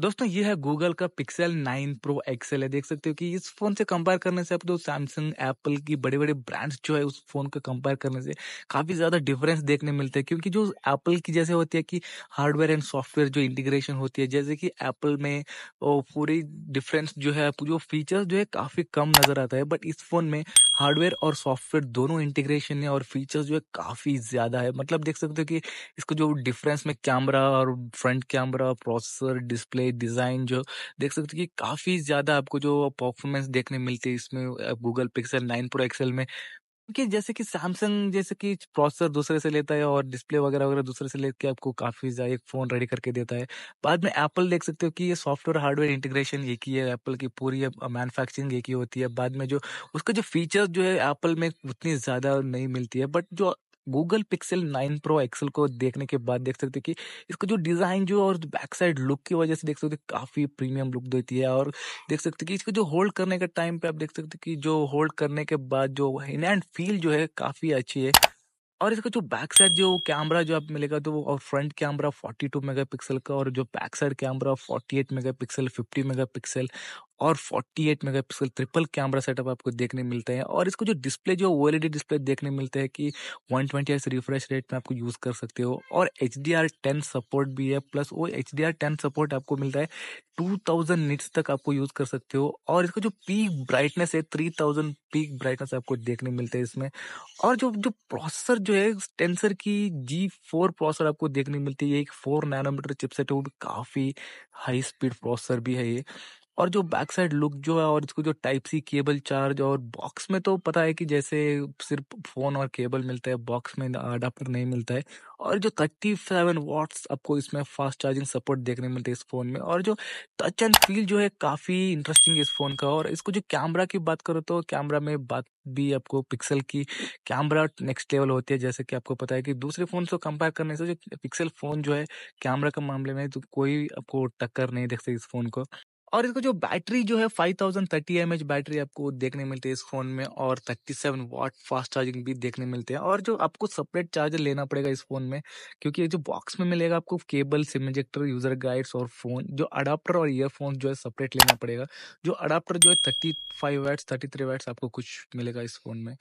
दोस्तों ये है गूगल का पिक्सल 9 प्रो एक्सएल है देख सकते हो कि इस फोन से कंपेयर करने से आप तो सैमसंग एप्पल की बड़े बड़े ब्रांड्स जो है उस फोन को कंपेयर करने से काफी ज्यादा डिफरेंस देखने मिलते हैं क्योंकि जो एप्पल की जैसे होती है कि हार्डवेयर एंड सॉफ्टवेयर जो इंटीग्रेशन होती है जैसे कि एप्पल में पूरी डिफरेंस जो है जो फीचर्स जो है काफी कम नजर आता है बट इस फोन में हार्डवेयर और सॉफ्टवेयर दोनों इंटीग्रेशन है और फीचर्स जो है काफी ज्यादा है मतलब देख सकते हो कि इसको जो डिफरेंस में कैमरा और front camera processor display display design जो देख सकते कि काफ़ी ज़्यादा आपको जो परफॉर्मेंस देखने मिलती है इसमें Google Pixel nine pro XL में कि जैसे कि सैमसंग जैसे कि प्रोसेसर दूसरे से लेता है और डिस्प्ले वगैरह वगैरह दूसरे से लेके आपको काफ़ी ज़्यादा एक फ़ोन रेडी करके देता है बाद में एप्पल देख सकते हो कि ये सॉफ्टवेयर हार्डवेयर इंटीग्रेशन एक ही है एप्पल की पूरी मैन्युफैक्चरिंग एक ही होती है बाद में जो उसका जो फीचर जो है एप्पल में उतनी ज़्यादा नहीं मिलती है बट जो Google Pixel nine pro XL को देखने के बाद देख सकते कि इसका जो डिज़ाइन जो और बैक साइड लुक की वजह से देख सकते काफ़ी प्रीमियम लुक देती है और देख सकते कि इसको जो होल्ड करने के टाइम पे आप देख सकते कि जो होल्ड करने के बाद जो इन एंड फील जो है काफ़ी अच्छी है और इसका जो बैक साइड जो कैमरा जो आप मिलेगा तो और फ्रंट कैमरा 42 मेगापिक्सल का और जो back side camera 48 megapixel 50 megapixel और 48 मेगापिक्सल ट्रिपल कैमरा सेटअप आपको देखने मिलते हैं और इसको जो डिस्प्ले जो ओ डिस्प्ले e देखने मिलते हैं कि वन ट्वेंटी रिफ्रेश रेट में आपको यूज़ कर सकते हो और H D R ten support भी है प्लस वो H D R ten support आपको मिलता है टू थाउजेंड निट्स तक आपको यूज़ कर सकते हो और इसका जो पीक ब्राइटनेस है थ्री थाउजेंड पीक ब्राइटनेस आपको देखने मिलते हैं इसमें और जो जो प्रोसेसर जो है टेंसर की जी फोर प्रोसेसर आपको देखने मिलती है एक फोर नैनोमीटर चिपसेट है वो भी काफ़ी हाई स्पीड प्रोसेसर भी है ये और जो बैक साइड लुक जो है और इसको जो टाइप सी केबल चार्ज और बॉक्स में तो पता है कि जैसे सिर्फ फोन और केबल मिलता है बॉक्स में अडाप्टर नहीं मिलता है और जो थर्टी सेवन वॉट्स आपको इसमें फास्ट चार्जिंग सपोर्ट देखने मिलते हैं इस फोन में और जो टच एंड फील जो है काफी इंटरेस्टिंग इस फोन का और इसको जो कैमरा की बात करो तो कैमरा में बात भी आपको पिक्सल की कैमरा नेक्स्ट लेवल होती है जैसे कि आपको पता है कि दूसरे फोन से कंपेयर करने से जो पिक्सल फोन जो है कैमरा के मामले में तो कोई आपको टक्कर नहीं देख सकते इस फोन को और इसका जो बैटरी जो है five thousand thirty M H battery आपको देखने मिलती है इस फोन में और thirty seven watt fast charging भी देखने मिलते हैं और जो आपको सेपरेट चार्जर लेना पड़ेगा इस फोन में क्योंकि जो बॉक्स में मिलेगा आपको cable sim injector user guides और फोन जो अडाप्टर और ईयरफोन जो है सेपरेट लेना पड़ेगा जो अडाप्टर जो है thirty five watts thirty three watts आपको कुछ मिलेगा इस फोन में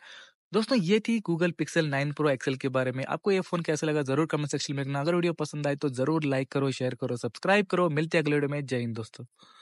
दोस्तों ये थी गूगल पिक्सल 9 प्रो एक्सल के बारे में आपको ये फोन कैसा लगा जरूर कमेंट सेक्शन में लिखना अगर वीडियो पसंद आए तो जरूर लाइक करो शेयर करो सब्सक्राइब करो मिलते हैं अगले वीडियो में जय हिंद दोस्तों